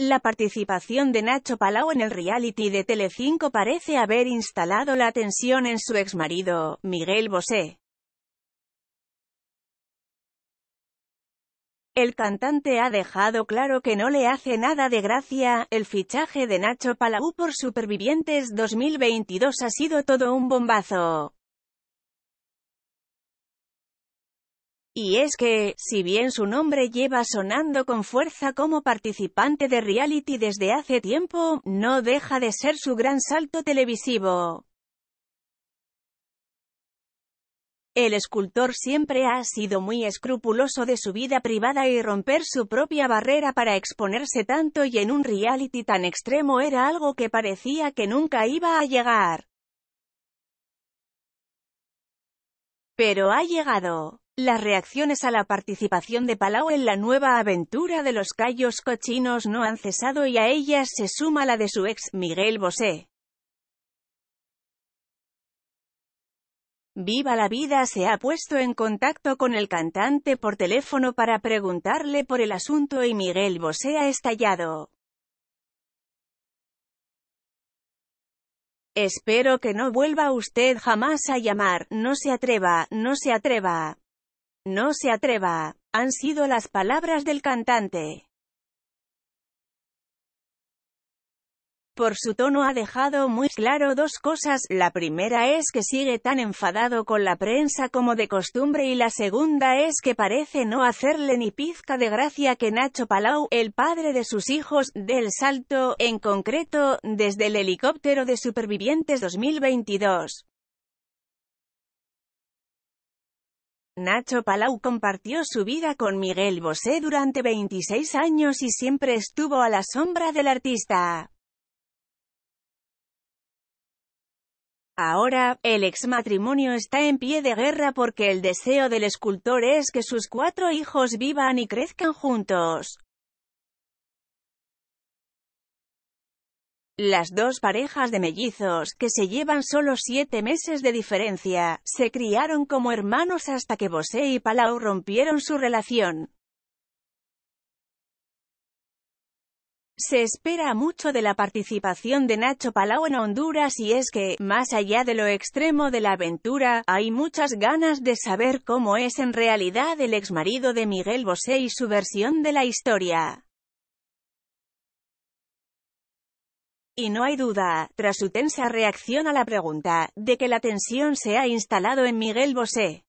La participación de Nacho Palau en el reality de Telecinco parece haber instalado la tensión en su exmarido, Miguel Bosé. El cantante ha dejado claro que no le hace nada de gracia, el fichaje de Nacho Palau por Supervivientes 2022 ha sido todo un bombazo. Y es que, si bien su nombre lleva sonando con fuerza como participante de reality desde hace tiempo, no deja de ser su gran salto televisivo. El escultor siempre ha sido muy escrupuloso de su vida privada y romper su propia barrera para exponerse tanto y en un reality tan extremo era algo que parecía que nunca iba a llegar. Pero ha llegado. Las reacciones a la participación de Palau en la nueva aventura de los Callos Cochinos no han cesado y a ellas se suma la de su ex, Miguel Bosé. Viva la Vida se ha puesto en contacto con el cantante por teléfono para preguntarle por el asunto y Miguel Bosé ha estallado. Espero que no vuelva usted jamás a llamar, no se atreva, no se atreva. No se atreva. Han sido las palabras del cantante. Por su tono ha dejado muy claro dos cosas, la primera es que sigue tan enfadado con la prensa como de costumbre y la segunda es que parece no hacerle ni pizca de gracia que Nacho Palau, el padre de sus hijos, del salto, en concreto, desde el helicóptero de Supervivientes 2022. Nacho Palau compartió su vida con Miguel Bosé durante 26 años y siempre estuvo a la sombra del artista. Ahora, el exmatrimonio está en pie de guerra porque el deseo del escultor es que sus cuatro hijos vivan y crezcan juntos. Las dos parejas de mellizos, que se llevan solo siete meses de diferencia, se criaron como hermanos hasta que Bosé y Palau rompieron su relación. Se espera mucho de la participación de Nacho Palau en Honduras y es que, más allá de lo extremo de la aventura, hay muchas ganas de saber cómo es en realidad el exmarido de Miguel Bosé y su versión de la historia. y no hay duda, tras su tensa reacción a la pregunta, de que la tensión se ha instalado en Miguel Bosé.